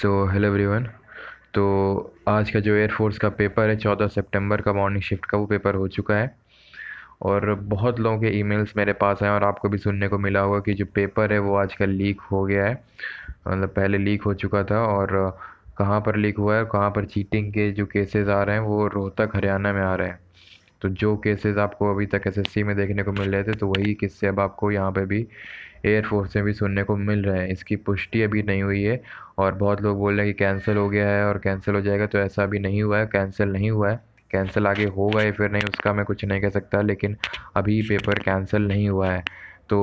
so hello everyone तो आज का जो एयरफोर्स का पेपर है चौदह सितंबर का मॉर्निंग शिफ्ट का वो पेपर हो चुका है और बहुत लोगों के ईमेल्स मेरे पास आए और आपको भी सुनने को मिला होगा कि जो पेपर है वो आज कल लीक हो गया है मतलब पहले लीक हो चुका था और कहाँ पर लीक हुआ है और कहाँ पर चीटिंग के जो केसेस आ रहे हैं वो रोहतक हरियाणा में आ रहे हैं तो जो केसेस आपको अभी तक एस में देखने को मिल रहे थे तो वही किस्से अब आपको यहाँ पे भी एयरफोर्स में भी सुनने को मिल रहे हैं इसकी पुष्टि अभी नहीं हुई है और बहुत लोग बोल रहे हैं कि कैंसिल हो गया है और कैंसिल हो जाएगा तो ऐसा अभी नहीं हुआ है कैंसिल नहीं हुआ है कैंसिल आगे होगा या फिर नहीं उसका मैं कुछ नहीं कह सकता लेकिन अभी पेपर कैंसिल नहीं हुआ है तो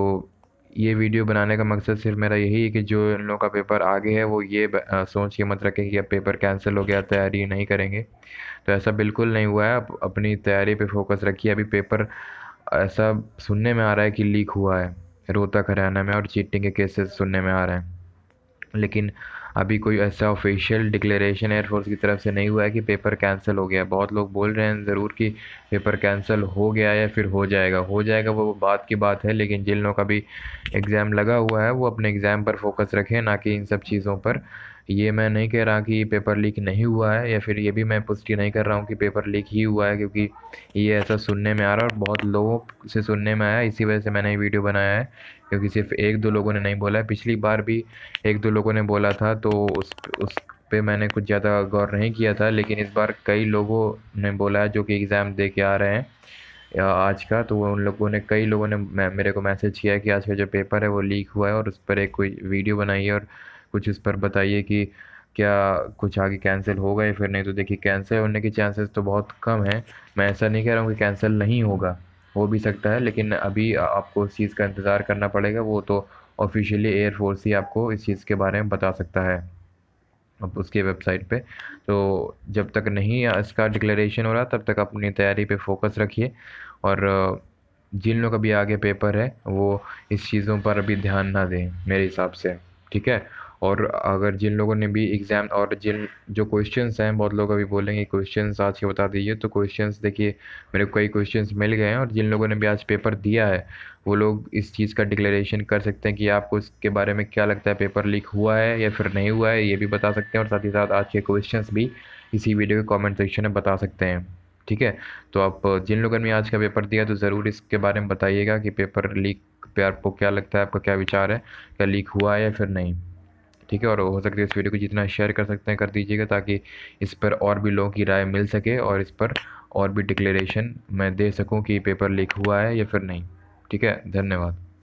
ये वीडियो बनाने का मकसद सिर्फ मेरा यही है कि जो इन लोगों का पेपर आगे है वो ये सोच के मत रखें कि अब पेपर कैंसिल हो गया तैयारी नहीं करेंगे तो ऐसा बिल्कुल नहीं हुआ है अपनी तैयारी पे फोकस रखिए अभी पेपर ऐसा सुनने में आ रहा है कि लीक हुआ है रोहतक हरियाणा में और चीटिंग के केसेस सुनने में आ रहे हैं लेकिन अभी कोई ऐसा ऑफिशियल डिक्लेरेशन एयरफोर्स की तरफ से नहीं हुआ है कि पेपर कैंसिल हो गया बहुत लोग बोल रहे हैं ज़रूर कि पेपर कैंसिल हो गया या फिर हो जाएगा हो जाएगा वो बात की बात है लेकिन जिन लोगों का भी एग्ज़ाम लगा हुआ है वो अपने एग्ज़ाम पर फोकस रखें ना कि इन सब चीज़ों पर ये मैं नहीं कह रहा कि पेपर लीक नहीं हुआ है या फिर ये भी मैं पुष्टि नहीं कर रहा हूँ कि पेपर लीक ही हुआ है क्योंकि ये ऐसा सुनने में आ रहा है और बहुत लोगों से सुनने में आया इसी वजह से मैंने ये वीडियो बनाया है क्योंकि सिर्फ एक दो लोगों ने नहीं बोला है पिछली बार भी एक दो लोगों ने बोला था तो उस उस पे मैंने कुछ ज़्यादा गौर नहीं किया था लेकिन इस बार कई लोगों ने बोला है जो कि एग्ज़ाम दे के आ रहे हैं आज का तो उन लोगों ने कई लोगों ने मेरे को मैसेज किया कि आज का जो पेपर है वो लीक हुआ है और उस पर एक कोई वीडियो बनाई है और कुछ इस पर बताइए कि क्या कुछ आगे कैंसिल होगा या फिर नहीं तो देखिए कैंसिल होने के चांसेस तो बहुत कम हैं मैं ऐसा नहीं कह रहा हूँ कि कैंसिल नहीं होगा हो भी सकता है लेकिन अभी आपको उस चीज़ का इंतज़ार करना पड़ेगा वो तो ऑफिशियली एयरफोर्स ही आपको इस चीज़ के बारे में बता सकता है अब उसके वेबसाइट पे तो जब तक नहीं इसका डिक्लेरेशन हो रहा तब तक अपनी तैयारी पे फोकस रखिए और जिन लोग अभी आगे पेपर है वो इस चीज़ों पर अभी ध्यान ना दें मेरे हिसाब से ठीक है और अगर जिन लोगों ने भी एग्ज़ाम और जिन जो क्वेश्चन हैं बहुत लोग अभी बोलेंगे क्वेश्चन आज के बता दीजिए तो क्वेश्चन देखिए मेरे को कई क्वेश्चन मिल गए हैं और जिन लोगों ने भी आज पेपर दिया है वो लोग इस चीज़ का डिक्लेरेशन कर सकते हैं कि आपको इसके बारे में क्या लगता है पेपर लीक हुआ है या फिर नहीं हुआ है ये भी बता सकते हैं और साथ ही साथ आज के क्वेश्चन भी इसी वीडियो के कॉमेंट सेक्शन में बता सकते हैं ठीक है तो आप जिन लोगों ने आज का पेपर दिया तो ज़रूर इसके बारे में बताइएगा कि पेपर लीक पे आपको क्या लगता है आपका क्या विचार है क्या लीक हुआ है या फिर नहीं ठीक है और हो सकता है इस वीडियो को जितना शेयर कर सकते हैं कर दीजिएगा ताकि इस पर और भी लोगों की राय मिल सके और इस पर और भी डिक्लेरेशन मैं दे सकूं कि पेपर लीक हुआ है या फिर नहीं ठीक है धन्यवाद